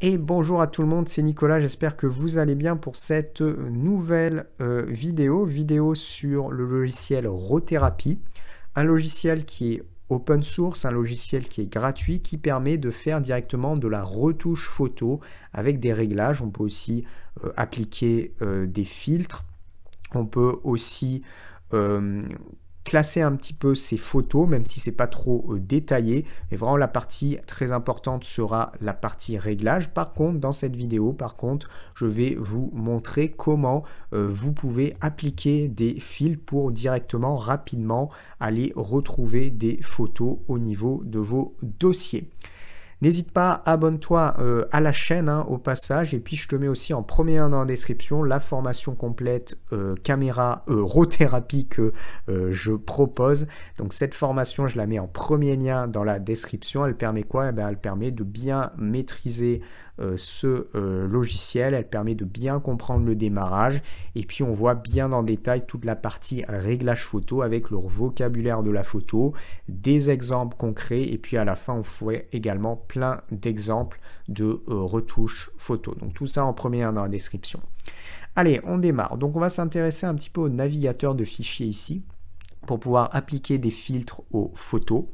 Et bonjour à tout le monde, c'est Nicolas, j'espère que vous allez bien pour cette nouvelle euh, vidéo, vidéo sur le logiciel Rotherapy, un logiciel qui est open source, un logiciel qui est gratuit, qui permet de faire directement de la retouche photo avec des réglages, on peut aussi euh, appliquer euh, des filtres, on peut aussi classer un petit peu ces photos, même si c'est pas trop euh, détaillé. Et vraiment, la partie très importante sera la partie réglage. Par contre, dans cette vidéo, par contre, je vais vous montrer comment euh, vous pouvez appliquer des fils pour directement, rapidement, aller retrouver des photos au niveau de vos dossiers. N'hésite pas, abonne-toi euh, à la chaîne hein, au passage. Et puis je te mets aussi en premier dans la description la formation complète euh, caméra eurothérapie que euh, je propose. Donc cette formation, je la mets en premier lien dans la description. Elle permet quoi eh ben, Elle permet de bien maîtriser euh, ce euh, logiciel. Elle permet de bien comprendre le démarrage et puis on voit bien en détail toute la partie réglage photo avec le vocabulaire de la photo, des exemples concrets et puis à la fin on fait également plein d'exemples de euh, retouches photo. Donc tout ça en premier hein, dans la description. Allez, on démarre. Donc on va s'intéresser un petit peu au navigateur de fichiers ici pour pouvoir appliquer des filtres aux photos.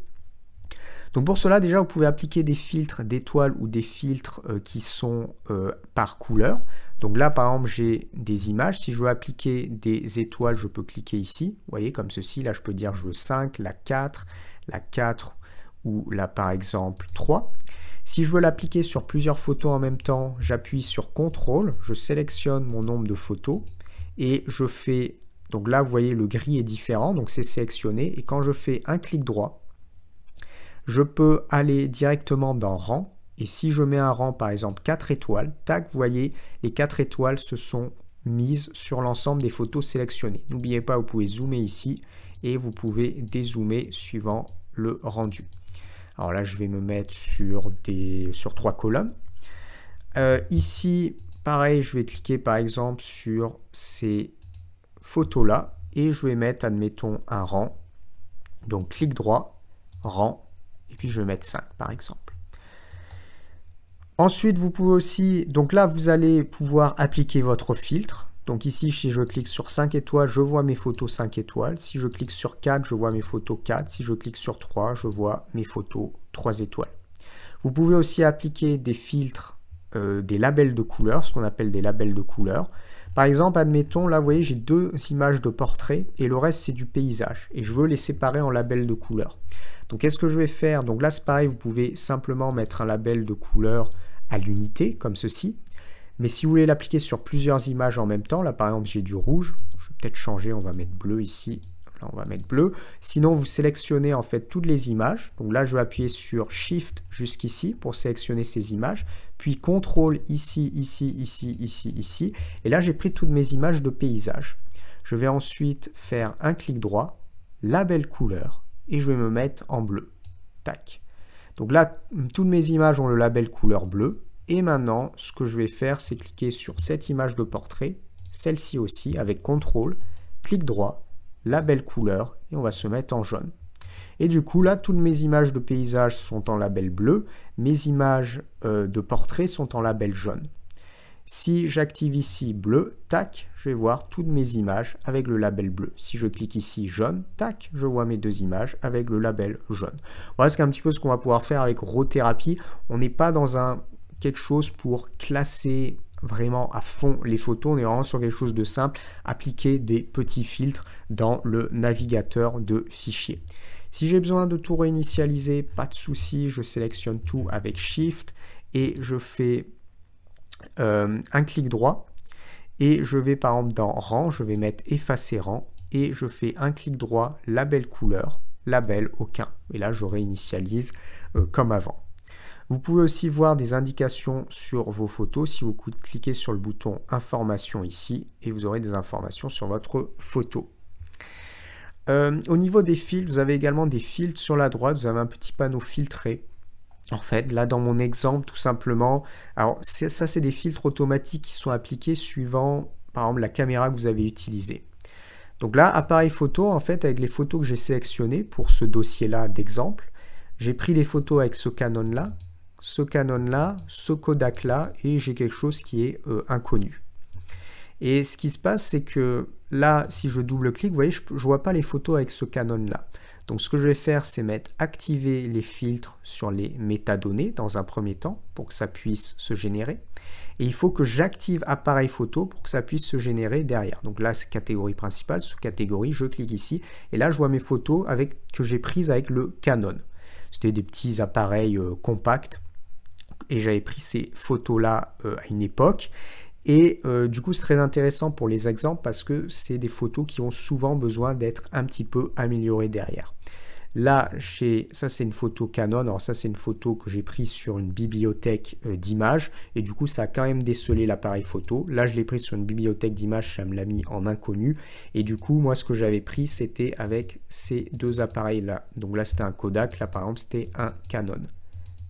Donc pour cela, déjà, vous pouvez appliquer des filtres d'étoiles ou des filtres euh, qui sont euh, par couleur. Donc là, par exemple, j'ai des images. Si je veux appliquer des étoiles, je peux cliquer ici. Vous voyez, comme ceci, là, je peux dire je veux 5, la 4, la 4 ou là, par exemple, 3. Si je veux l'appliquer sur plusieurs photos en même temps, j'appuie sur CTRL, je sélectionne mon nombre de photos et je fais, donc là vous voyez le gris est différent, donc c'est sélectionné et quand je fais un clic droit, je peux aller directement dans rang. Et si je mets un rang, par exemple 4 étoiles, tac, vous voyez, les 4 étoiles se sont mises sur l'ensemble des photos sélectionnées. N'oubliez pas, vous pouvez zoomer ici et vous pouvez dézoomer suivant le rendu. Alors là, je vais me mettre sur, des, sur trois colonnes. Euh, ici, pareil, je vais cliquer par exemple sur ces photos-là et je vais mettre, admettons, un rang. Donc, clic droit, rang, et puis je vais mettre 5 par exemple. Ensuite, vous pouvez aussi, donc là, vous allez pouvoir appliquer votre filtre. Donc ici, si je clique sur 5 étoiles, je vois mes photos 5 étoiles. Si je clique sur 4, je vois mes photos 4. Si je clique sur 3, je vois mes photos 3 étoiles. Vous pouvez aussi appliquer des filtres, euh, des labels de couleurs, ce qu'on appelle des labels de couleurs. Par exemple, admettons, là, vous voyez, j'ai deux images de portrait et le reste, c'est du paysage. Et je veux les séparer en labels de couleur. Donc, qu'est-ce que je vais faire Donc là, c'est pareil, vous pouvez simplement mettre un label de couleur à l'unité, comme ceci. Mais si vous voulez l'appliquer sur plusieurs images en même temps, là, par exemple, j'ai du rouge. Je vais peut-être changer, on va mettre bleu ici on va mettre bleu. Sinon, vous sélectionnez en fait toutes les images. Donc là, je vais appuyer sur Shift jusqu'ici pour sélectionner ces images, puis CTRL ici, ici, ici, ici, ici. Et là, j'ai pris toutes mes images de paysage. Je vais ensuite faire un clic droit, label couleur, et je vais me mettre en bleu. Tac. Donc là, toutes mes images ont le label couleur bleu. Et maintenant, ce que je vais faire, c'est cliquer sur cette image de portrait, celle-ci aussi, avec CTRL, clic droit, la belle couleur et on va se mettre en jaune. Et du coup, là, toutes mes images de paysage sont en label bleu, mes images euh, de portrait sont en label jaune. Si j'active ici bleu, tac, je vais voir toutes mes images avec le label bleu. Si je clique ici jaune, tac, je vois mes deux images avec le label jaune. Voilà ce un petit peu ce qu'on va pouvoir faire avec Rothérapie. On n'est pas dans un quelque chose pour classer vraiment à fond les photos. On est vraiment sur quelque chose de simple. Appliquer des petits filtres dans le navigateur de fichiers. Si j'ai besoin de tout réinitialiser, pas de souci, je sélectionne tout avec Shift et je fais euh, un clic droit et je vais par exemple dans rang, je vais mettre effacer rang et je fais un clic droit, label couleur, label aucun. Et là, je réinitialise euh, comme avant. Vous pouvez aussi voir des indications sur vos photos si vous cliquez sur le bouton Information ici et vous aurez des informations sur votre photo. Euh, au niveau des filtres, vous avez également des filtres sur la droite, vous avez un petit panneau filtré. En fait, là dans mon exemple, tout simplement, alors ça c'est des filtres automatiques qui sont appliqués suivant par exemple la caméra que vous avez utilisée. Donc là, appareil photo, en fait, avec les photos que j'ai sélectionnées pour ce dossier-là d'exemple, j'ai pris des photos avec ce Canon-là, ce canon-là, ce Kodak-là, et j'ai quelque chose qui est euh, inconnu. Et ce qui se passe, c'est que là, si je double-clique, vous voyez, je ne vois pas les photos avec ce canon-là. Donc ce que je vais faire, c'est mettre activer les filtres sur les métadonnées dans un premier temps pour que ça puisse se générer. Et il faut que j'active appareil photo pour que ça puisse se générer derrière. Donc là, c'est catégorie principale, sous-catégorie, je clique ici. Et là, je vois mes photos avec, que j'ai prises avec le Canon. C'était des petits appareils euh, compacts et j'avais pris ces photos-là euh, à une époque. Et euh, du coup, c'est très intéressant pour les exemples parce que c'est des photos qui ont souvent besoin d'être un petit peu améliorées derrière. Là, chez... ça c'est une photo Canon, alors ça c'est une photo que j'ai prise sur une bibliothèque euh, d'images, et du coup ça a quand même décelé l'appareil photo. Là je l'ai prise sur une bibliothèque d'images, ça me l'a mis en inconnu, et du coup moi ce que j'avais pris c'était avec ces deux appareils là. Donc là c'était un Kodak, là par exemple c'était un Canon.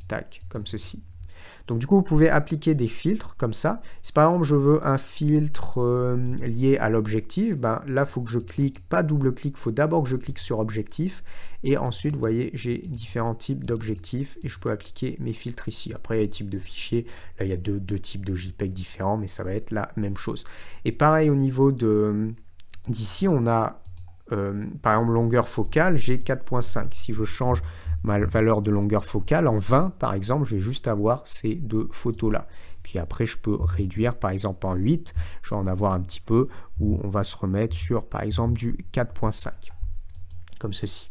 Tac, comme ceci. Donc du coup, vous pouvez appliquer des filtres comme ça. Si par exemple, je veux un filtre euh, lié à l'objectif, ben, là, il faut que je clique, pas double-clic, il faut d'abord que je clique sur objectif. Et ensuite, vous voyez, j'ai différents types d'objectifs et je peux appliquer mes filtres ici. Après, il y a les types de fichiers. Là, il y a deux, types de JPEG différents, mais ça va être la même chose. Et pareil au niveau de d'ici, on a euh, par exemple longueur focale, j'ai 4.5. Si je change ma valeur de longueur focale en 20 par exemple, je vais juste avoir ces deux photos là. Puis après, je peux réduire par exemple en 8, je vais en avoir un petit peu où on va se remettre sur par exemple du 4.5 comme ceci.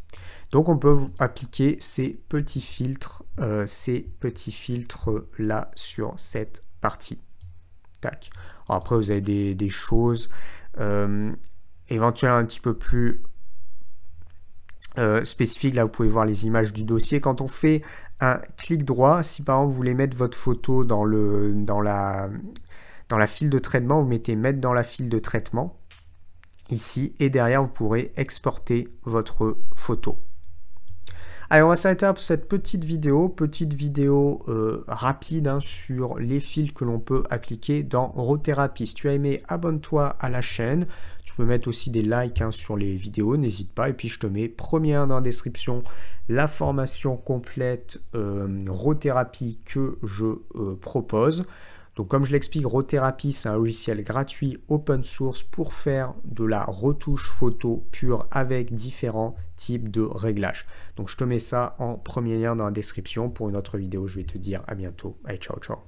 Donc on peut appliquer ces petits filtres, euh, ces petits filtres là sur cette partie. Tac. après vous avez des, choses euh, éventuellement un petit peu plus euh, spécifique. Là, vous pouvez voir les images du dossier. Quand on fait un clic droit, si par exemple vous voulez mettre votre photo dans, le, dans, la, dans la file de traitement, vous mettez mettre dans la file de traitement ici et derrière vous pourrez exporter votre photo. Allez, on va s'arrêter pour cette petite vidéo, petite vidéo euh, rapide hein, sur les fils que l'on peut appliquer dans Rothérapie. Si tu as aimé, abonne-toi à la chaîne. Tu peux mettre aussi des likes hein, sur les vidéos, n'hésite pas. Et puis je te mets, première dans la description, la formation complète euh, Rothérapie que je euh, propose. Donc comme je l'explique, Rothérapie, c'est un logiciel gratuit open source pour faire de la retouche photo pure avec différents types de réglages. Donc je te mets ça en premier lien dans la description. Pour une autre vidéo, je vais te dire à bientôt. Allez, ciao, ciao.